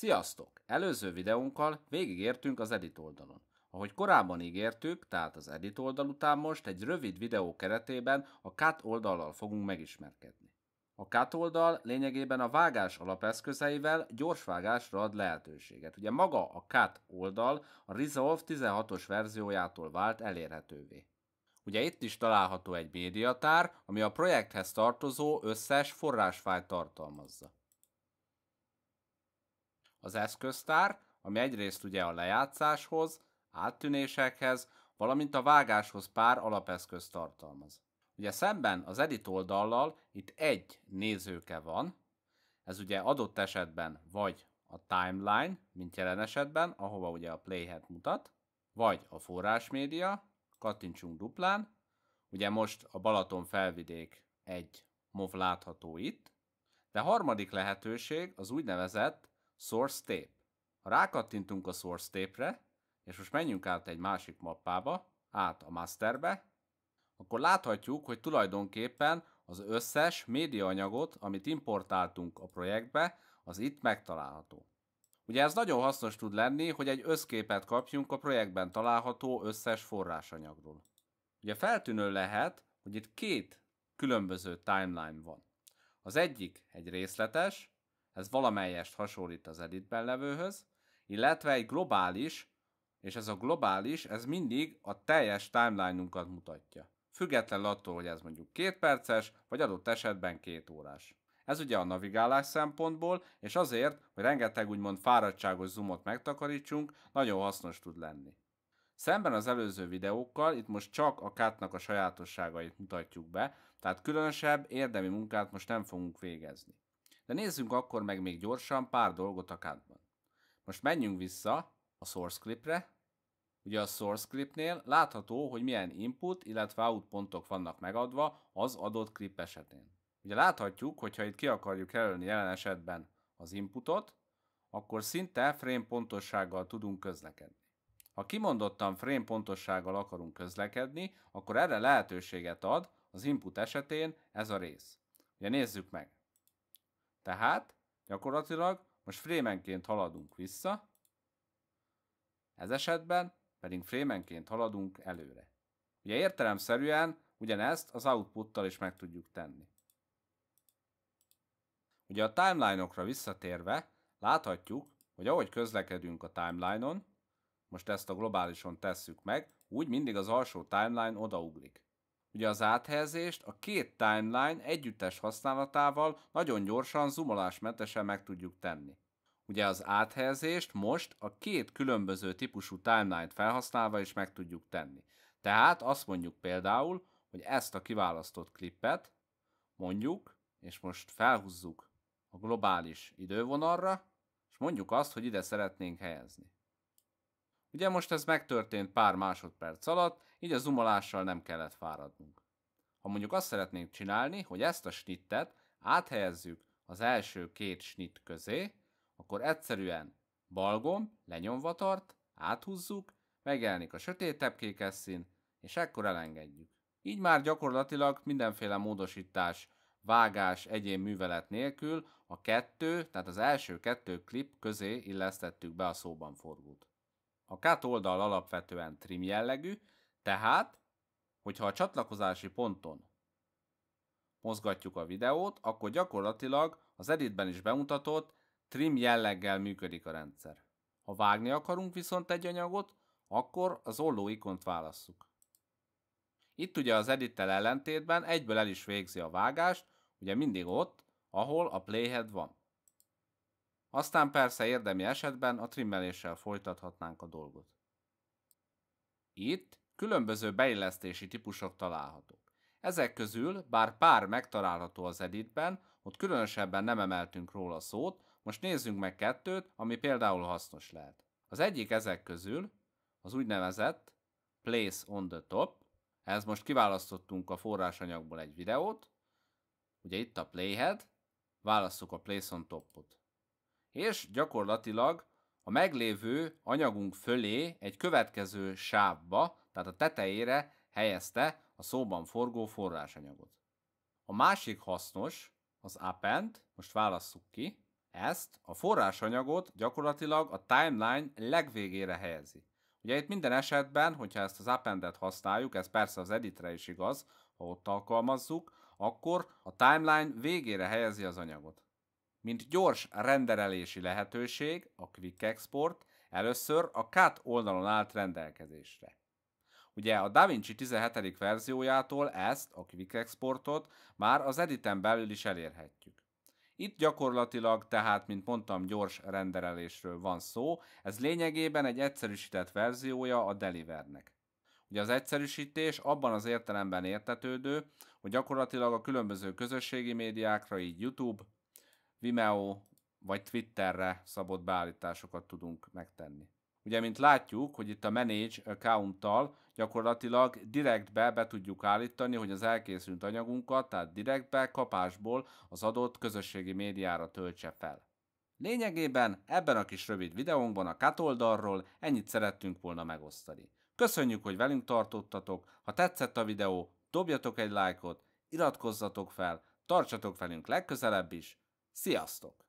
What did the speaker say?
Sziasztok! Előző videónkkal végigértünk az Edit oldalon. Ahogy korábban ígértük, tehát az Edit oldal után most egy rövid videó keretében a Cut oldallal fogunk megismerkedni. A Cut oldal lényegében a vágás alapeszközeivel gyorsvágásra ad lehetőséget. Ugye maga a Cut oldal a Resolve 16-os verziójától vált elérhetővé. Ugye itt is található egy médiatár, ami a projekthez tartozó összes forrásfájt tartalmazza az eszköztár, ami egyrészt ugye a lejátszáshoz, áttűnésekhez, valamint a vágáshoz pár alapeszköz tartalmaz. Ugye szemben az edit oldallal itt egy nézőke van, ez ugye adott esetben vagy a timeline, mint jelen esetben, ahova ugye a playhead mutat, vagy a forrásmédia, kattintsunk duplán, ugye most a Balaton felvidék egy MOV látható itt, de harmadik lehetőség az úgynevezett Source Tape. Ha rákattintunk a Source Tape-re, és most menjünk át egy másik mappába, át a Masterbe, akkor láthatjuk, hogy tulajdonképpen az összes médiaanyagot, amit importáltunk a projektbe, az itt megtalálható. Ugye ez nagyon hasznos tud lenni, hogy egy összképet kapjunk a projektben található összes forrásanyagról. Ugye feltűnő lehet, hogy itt két különböző timeline van. Az egyik egy részletes, ez valamelyest hasonlít az editben levőhöz, illetve egy globális, és ez a globális, ez mindig a teljes timeline-unkat mutatja. Független attól, hogy ez mondjuk két perces, vagy adott esetben két órás. Ez ugye a navigálás szempontból, és azért, hogy rengeteg úgymond fáradtságos zoomot megtakarítsunk, nagyon hasznos tud lenni. Szemben az előző videókkal itt most csak a kátnak a sajátosságait mutatjuk be, tehát különösebb érdemi munkát most nem fogunk végezni. De nézzünk akkor meg még gyorsan pár dolgot a kádban. Most menjünk vissza a source clipre. Ugye a source clipnél látható, hogy milyen input, illetve out pontok vannak megadva az adott clip esetén. Ugye láthatjuk, hogy ha itt ki akarjuk jelölni jelen esetben az inputot, akkor szinte frame pontossággal tudunk közlekedni. Ha kimondottan frame pontossággal akarunk közlekedni, akkor erre lehetőséget ad az input esetén ez a rész. Ugye nézzük meg. Tehát gyakorlatilag most frémenként haladunk vissza, ez esetben pedig frémenként haladunk előre. Ugye értelemszerűen ugyanezt az outputtal is meg tudjuk tenni. Ugye a timeline-okra visszatérve láthatjuk, hogy ahogy közlekedünk a timeline-on, most ezt a globálison tesszük meg, úgy mindig az alsó timeline odaugrik. Ugye az áthelyezést a két timeline együttes használatával nagyon gyorsan, zoomolásmentesen meg tudjuk tenni. Ugye az áthelyezést most a két különböző típusú timeline-t felhasználva is meg tudjuk tenni. Tehát azt mondjuk például, hogy ezt a kiválasztott klippet mondjuk, és most felhúzzuk a globális idővonalra, és mondjuk azt, hogy ide szeretnénk helyezni. Ugye most ez megtörtént pár másodperc alatt, így a zoomolással nem kellett fáradnunk. Ha mondjuk azt szeretnénk csinálni, hogy ezt a snittet áthelyezzük az első két snitt közé, akkor egyszerűen balgom, lenyomva tart, áthúzzuk, megjelenik a sötétebb kékes szín, és ekkor elengedjük. Így már gyakorlatilag mindenféle módosítás, vágás, egyén művelet nélkül a kettő, tehát az első kettő klip közé illesztettük be a szóban forgót. A kát oldal alapvetően trim jellegű, tehát, hogyha a csatlakozási ponton mozgatjuk a videót, akkor gyakorlatilag az editben is bemutatott trim jelleggel működik a rendszer. Ha vágni akarunk viszont egy anyagot, akkor az olló ikont válasszuk. Itt ugye az edittel ellentétben egyből el is végzi a vágást, ugye mindig ott, ahol a playhead van. Aztán persze érdemi esetben a trimmeléssel folytathatnánk a dolgot. Itt különböző beillesztési típusok találhatók. Ezek közül, bár pár megtalálható az editben, ott különösebben nem emeltünk róla szót, most nézzünk meg kettőt, ami például hasznos lehet. Az egyik ezek közül az úgynevezett Place on the Top, ehhez most kiválasztottunk a forrásanyagból egy videót, ugye itt a Playhead, válasszuk a Place on Top-ot és gyakorlatilag a meglévő anyagunk fölé egy következő sávba, tehát a tetejére helyezte a szóban forgó forrásanyagot. A másik hasznos, az append, most válasszuk ki, ezt a forrásanyagot gyakorlatilag a timeline legvégére helyezi. Ugye itt minden esetben, hogyha ezt az appendet használjuk, ez persze az editre is igaz, ha ott alkalmazzuk, akkor a timeline végére helyezi az anyagot mint gyors renderelési lehetőség, a Quick Export először a CAT oldalon állt rendelkezésre. Ugye a DaVinci 17. verziójától ezt, a Quick Exportot már az editen belül is elérhetjük. Itt gyakorlatilag tehát, mint mondtam, gyors renderelésről van szó, ez lényegében egy egyszerűsített verziója a Delivernek. Ugye az egyszerűsítés abban az értelemben értetődő, hogy gyakorlatilag a különböző közösségi médiákra, így YouTube, Vimeo vagy Twitterre szabott beállításokat tudunk megtenni. Ugye, mint látjuk, hogy itt a Manage Account-tal gyakorlatilag direktbe be tudjuk állítani, hogy az elkészült anyagunkat, tehát direktbe, kapásból az adott közösségi médiára töltse fel. Lényegében ebben a kis rövid videónkban a Kat oldalról ennyit szerettünk volna megosztani. Köszönjük, hogy velünk tartottatok, ha tetszett a videó, dobjatok egy lájkot, iratkozzatok fel, tartsatok velünk legközelebb is, Sziasztok!